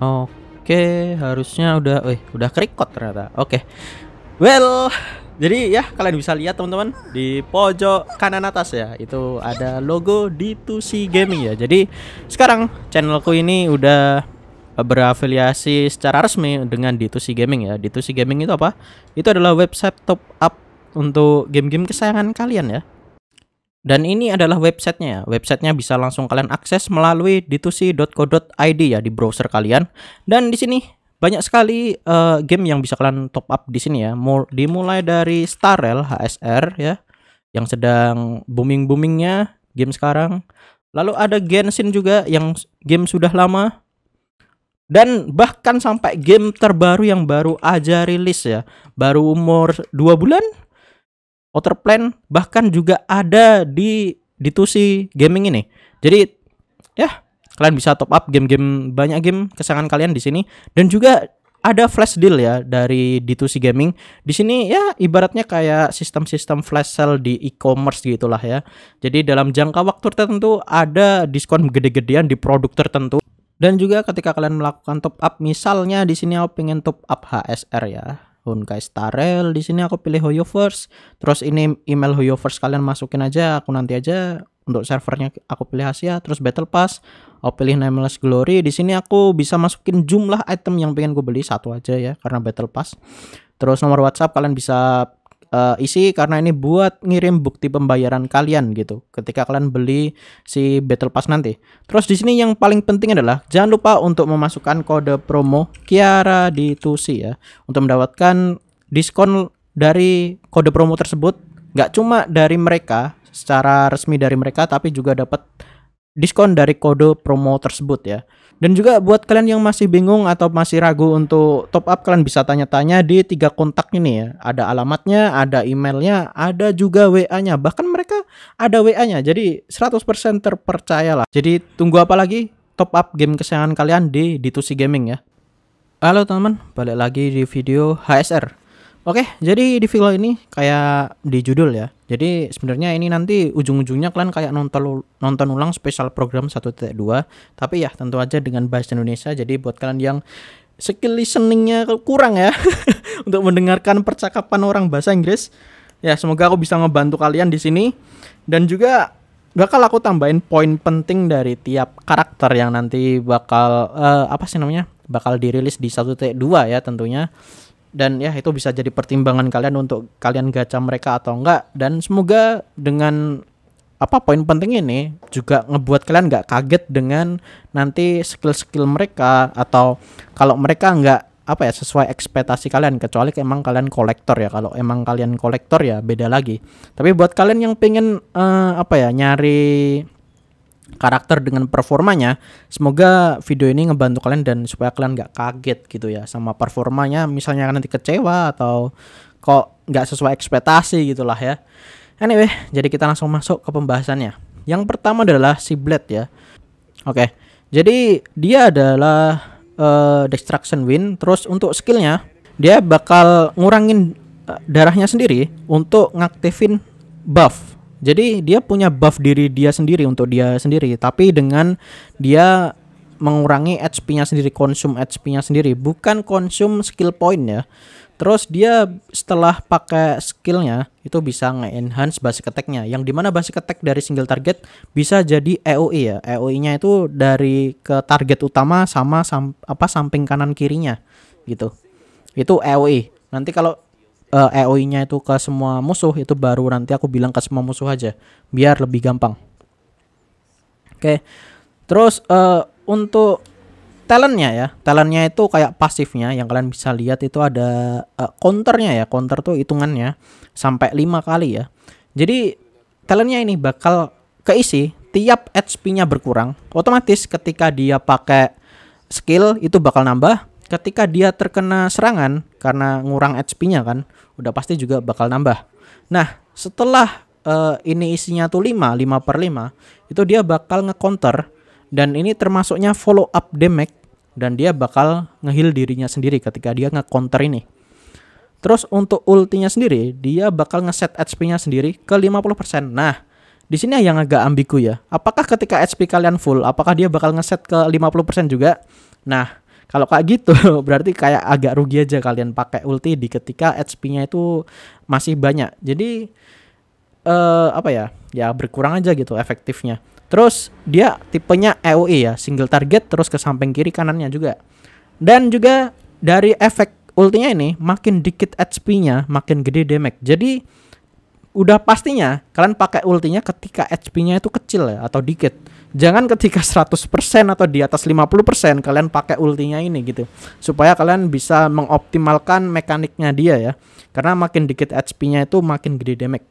Oke, harusnya udah eh udah kerikot ternyata. Oke. Well, jadi ya kalian bisa lihat teman-teman di pojok kanan atas ya itu ada logo D2C Gaming ya. Jadi sekarang channelku ini udah berafiliasi secara resmi dengan D2C Gaming ya. D2C Gaming itu apa? Itu adalah website top up untuk game-game kesayangan kalian ya. Dan ini adalah websitenya. Ya. Websitenya bisa langsung kalian akses melalui ditusi.co.id ya di browser kalian. Dan di sini banyak sekali uh, game yang bisa kalian top up di sini ya. dimulai dari Starrel HSR ya yang sedang booming-boomingnya game sekarang. Lalu ada Genshin juga yang game sudah lama. Dan bahkan sampai game terbaru yang baru aja rilis ya. Baru umur dua bulan Plan bahkan juga ada di di Tusi Gaming ini. Jadi ya kalian bisa top up game-game banyak game kesayangan kalian di sini dan juga ada flash deal ya dari D2C Gaming. Di sini ya ibaratnya kayak sistem-sistem flash sale di e-commerce gitulah ya. Jadi dalam jangka waktu tertentu ada diskon gede-gedean di produk tertentu. Dan juga ketika kalian melakukan top up, misalnya di sini aku pengen top up HSR ya. Honkai Starrel. Di sini aku pilih Hoyoverse. Terus ini email Hoyoverse kalian masukin aja aku nanti aja untuk servernya aku pilih Asia, terus Battle Pass, aku pilih Nameless Glory. Di sini aku bisa masukin jumlah item yang pengen gue beli satu aja ya karena Battle Pass. Terus nomor WhatsApp kalian bisa uh, isi karena ini buat ngirim bukti pembayaran kalian gitu ketika kalian beli si Battle Pass nanti. Terus di sini yang paling penting adalah jangan lupa untuk memasukkan kode promo Kiara di Tusi ya untuk mendapatkan diskon dari kode promo tersebut nggak cuma dari mereka secara resmi dari mereka tapi juga dapat diskon dari kode promo tersebut ya. Dan juga buat kalian yang masih bingung atau masih ragu untuk top up kalian bisa tanya-tanya di tiga kontak ini ya. Ada alamatnya, ada emailnya, ada juga WA-nya. Bahkan mereka ada WA-nya. Jadi 100% terpercaya lah. Jadi tunggu apa lagi? Top up game kesayangan kalian di D2C Gaming ya. Halo teman-teman, balik lagi di video HSR Oke, jadi di video ini kayak di judul ya. Jadi sebenarnya ini nanti ujung-ujungnya kalian kayak nonton nonton ulang spesial program 1.2, tapi ya tentu aja dengan bahasa Indonesia. Jadi buat kalian yang skill listeningnya kurang ya untuk mendengarkan percakapan orang bahasa Inggris, ya semoga aku bisa ngebantu kalian di sini dan juga bakal aku tambahin poin penting dari tiap karakter yang nanti bakal uh, apa sih namanya? bakal dirilis di 1.2 ya tentunya dan ya itu bisa jadi pertimbangan kalian untuk kalian gacha mereka atau enggak dan semoga dengan apa poin penting ini juga ngebuat kalian nggak kaget dengan nanti skill-skill mereka atau kalau mereka nggak apa ya sesuai ekspektasi kalian kecuali emang kalian kolektor ya kalau emang kalian kolektor ya beda lagi tapi buat kalian yang pengen uh, apa ya nyari karakter dengan performanya. Semoga video ini ngebantu kalian dan supaya kalian nggak kaget gitu ya sama performanya. Misalnya nanti kecewa atau kok nggak sesuai ekspektasi gitulah ya. Anyway, jadi kita langsung masuk ke pembahasannya. Yang pertama adalah si Blade ya. Oke, jadi dia adalah uh, destruction win. Terus untuk skillnya dia bakal ngurangin uh, darahnya sendiri untuk ngaktifin buff jadi dia punya buff diri dia sendiri untuk dia sendiri, tapi dengan dia mengurangi HP-nya sendiri, konsum HP-nya sendiri, bukan konsum skill point ya. Terus dia setelah pakai skillnya itu bisa nge-enhance basic attack-nya yang dimana basic attack dari single target bisa jadi EOE ya. eoe nya itu dari ke target utama sama sam apa samping kanan kirinya gitu. Itu EOE. Nanti kalau uh, eh, EOI-nya itu ke semua musuh itu baru nanti aku bilang ke semua musuh aja biar lebih gampang. Oke. Okay. Terus uh, untuk talentnya ya, talentnya itu kayak pasifnya yang kalian bisa lihat itu ada uh, counternya ya, counter tuh hitungannya sampai lima kali ya. Jadi talentnya ini bakal keisi tiap HP-nya berkurang, otomatis ketika dia pakai skill itu bakal nambah ketika dia terkena serangan karena ngurang HP-nya kan, udah pasti juga bakal nambah. Nah, setelah uh, ini isinya tuh 5, 5 per 5, itu dia bakal nge-counter dan ini termasuknya follow up damage dan dia bakal ngehil dirinya sendiri ketika dia nge-counter ini. Terus untuk ultinya sendiri, dia bakal ngeset HP-nya sendiri ke 50%. Nah, di sini yang agak ambigu ya. Apakah ketika HP kalian full, apakah dia bakal ngeset ke 50% juga? Nah, kalau kayak gitu berarti kayak agak rugi aja kalian pakai ulti di ketika HP-nya itu masih banyak. Jadi uh, apa ya ya berkurang aja gitu efektifnya terus dia tipenya EOE ya single target terus ke samping kiri kanannya juga dan juga dari efek ultinya ini makin dikit HP-nya makin gede damage jadi udah pastinya kalian pakai ultinya ketika HP-nya itu kecil ya atau dikit. Jangan ketika 100% atau di atas 50% kalian pakai ultinya ini gitu. Supaya kalian bisa mengoptimalkan mekaniknya dia ya. Karena makin dikit HP-nya itu makin gede damage.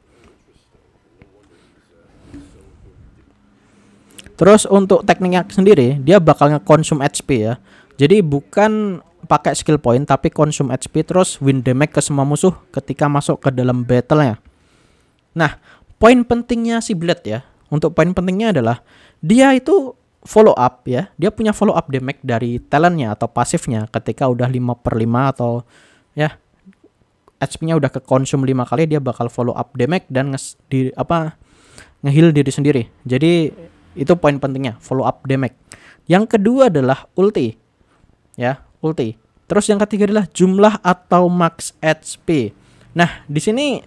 Terus untuk tekniknya sendiri dia bakal ngekonsum HP ya. Jadi bukan pakai skill point tapi konsum HP terus win damage ke semua musuh ketika masuk ke dalam battle ya. Nah, poin pentingnya si Blade ya, untuk poin pentingnya adalah dia itu follow up ya. Dia punya follow up damage dari talentnya atau pasifnya ketika udah 5 per 5 atau ya HP-nya udah ke konsum 5 kali dia bakal follow up damage dan nges, di apa ngehil diri sendiri. Jadi itu poin pentingnya follow up damage. Yang kedua adalah ulti. Ya, ulti. Terus yang ketiga adalah jumlah atau max HP. Nah, di sini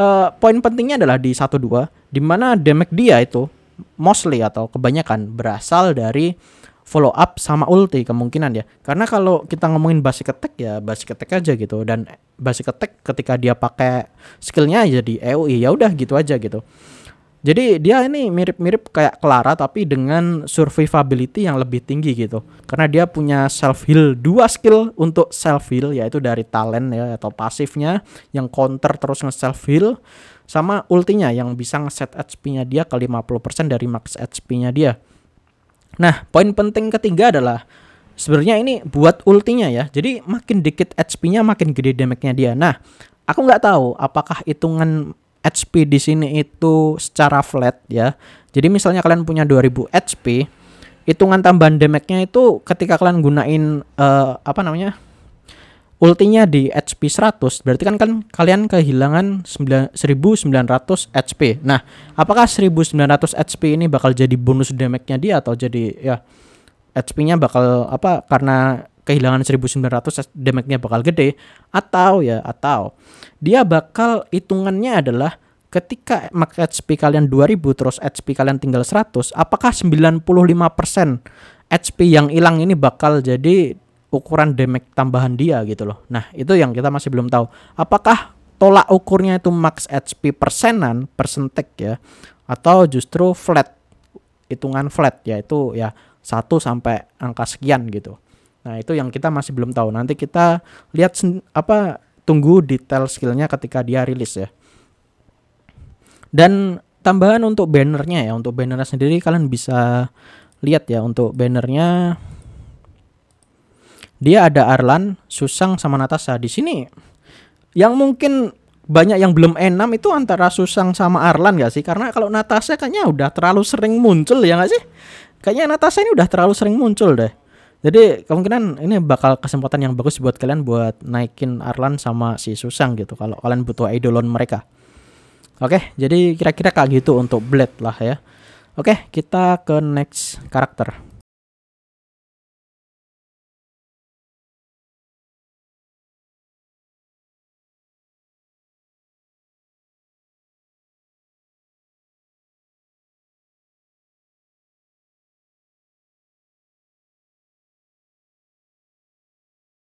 uh, poin pentingnya adalah di satu dua di mana damage dia itu mostly atau kebanyakan berasal dari follow up sama ulti kemungkinan ya. Karena kalau kita ngomongin basic attack ya basic attack aja gitu dan basic attack ketika dia pakai skillnya jadi ya E.O.I ya udah gitu aja gitu. Jadi dia ini mirip-mirip kayak Clara tapi dengan survivability yang lebih tinggi gitu. Karena dia punya self heal dua skill untuk self heal yaitu dari talent ya atau pasifnya yang counter terus nge self heal sama ultinya yang bisa ngeset HP-nya dia ke 50% dari max HP-nya dia. Nah, poin penting ketiga adalah sebenarnya ini buat ultinya ya. Jadi makin dikit HP-nya makin gede damage-nya dia. Nah, aku nggak tahu apakah hitungan HP di sini itu secara flat ya. Jadi misalnya kalian punya 2000 HP, hitungan tambahan damage-nya itu ketika kalian gunain uh, apa namanya? ultinya di HP 100 berarti kan kan kalian kehilangan 1900 HP. Nah, apakah 1900 HP ini bakal jadi bonus damage-nya dia atau jadi ya HP-nya bakal apa karena kehilangan 1900 damage-nya bakal gede atau ya atau dia bakal hitungannya adalah ketika max HP kalian 2000 terus HP kalian tinggal 100 apakah 95% HP yang hilang ini bakal jadi ukuran damage tambahan dia gitu loh nah itu yang kita masih belum tahu apakah tolak ukurnya itu max HP persenan persentek ya atau justru flat hitungan flat yaitu ya 1 sampai angka sekian gitu Nah, itu yang kita masih belum tahu. Nanti kita lihat apa tunggu detail skillnya ketika dia rilis ya. Dan tambahan untuk bannernya ya, untuk bannernya sendiri kalian bisa lihat ya untuk bannernya dia ada Arlan, Susang sama Natasha di sini. Yang mungkin banyak yang belum enam itu antara Susang sama Arlan gak sih? Karena kalau Natasha kayaknya udah terlalu sering muncul ya gak sih? Kayaknya Natasha ini udah terlalu sering muncul deh. Jadi kemungkinan ini bakal kesempatan yang bagus buat kalian buat naikin Arlan sama si Susang gitu kalau kalian butuh idolon mereka. Oke, jadi kira-kira kayak gitu untuk Blade lah ya. Oke, kita ke next karakter.